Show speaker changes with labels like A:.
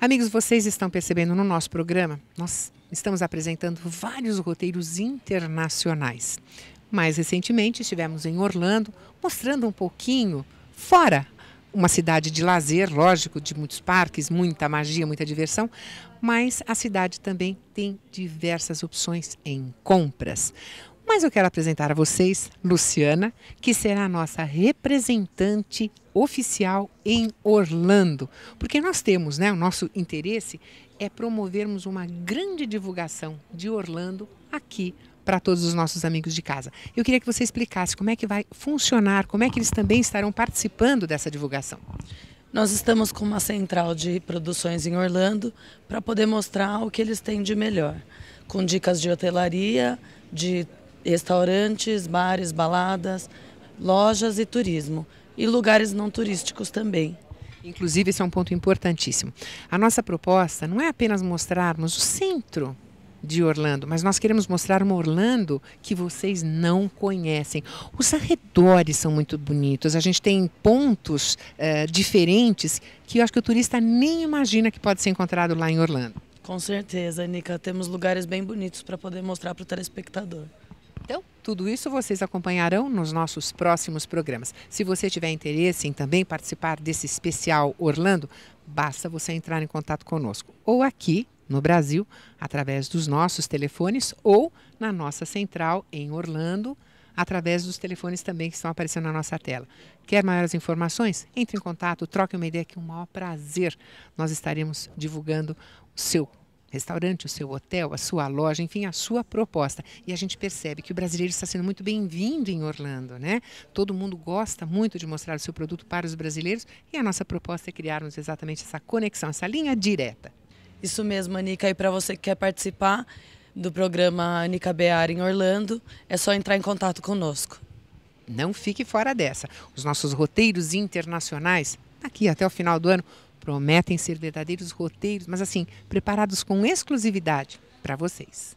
A: Amigos, vocês estão percebendo no nosso programa, nós estamos apresentando vários roteiros internacionais. Mais recentemente estivemos em Orlando, mostrando um pouquinho fora uma cidade de lazer, lógico, de muitos parques, muita magia, muita diversão, mas a cidade também tem diversas opções em compras. Mas eu quero apresentar a vocês Luciana, que será a nossa representante oficial em Orlando, porque nós temos, né, o nosso interesse é promovermos uma grande divulgação de Orlando aqui para todos os nossos amigos de casa. Eu queria que você explicasse como é que vai funcionar, como é que eles também estarão participando dessa divulgação. Nós
B: estamos com uma central de produções em Orlando para poder mostrar o que eles têm de melhor,
C: com dicas de hotelaria, de restaurantes, bares,
B: baladas, lojas e turismo, e lugares não turísticos também. Inclusive,
A: esse é um ponto importantíssimo. A nossa proposta não é apenas mostrarmos o centro de Orlando, mas nós queremos mostrar uma Orlando que vocês não conhecem. Os arredores são muito bonitos, a gente tem pontos é, diferentes que eu acho que o turista nem imagina que pode ser encontrado lá em Orlando.
C: Com certeza, Nica. Temos lugares bem bonitos para poder mostrar para o telespectador.
A: Tudo isso vocês acompanharão nos nossos próximos programas. Se você tiver interesse em também participar desse especial Orlando, basta você entrar em contato conosco ou aqui no Brasil, através dos nossos telefones ou na nossa central em Orlando, através dos telefones também que estão aparecendo na nossa tela. Quer maiores informações? Entre em contato, troque uma ideia que é um maior prazer. Nós estaremos divulgando o seu restaurante, o seu hotel, a sua loja, enfim, a sua proposta. E a gente percebe que o brasileiro está sendo muito bem-vindo em Orlando, né? Todo mundo gosta muito de mostrar o seu produto para os brasileiros e a nossa proposta é criarmos exatamente essa conexão, essa linha direta. Isso mesmo, Anica. E para você que quer participar
B: do programa Anica Bear em Orlando, é só entrar em contato conosco.
A: Não fique fora dessa. Os nossos roteiros internacionais, aqui até o final do ano, Prometem ser verdadeiros roteiros, mas assim, preparados com exclusividade para vocês.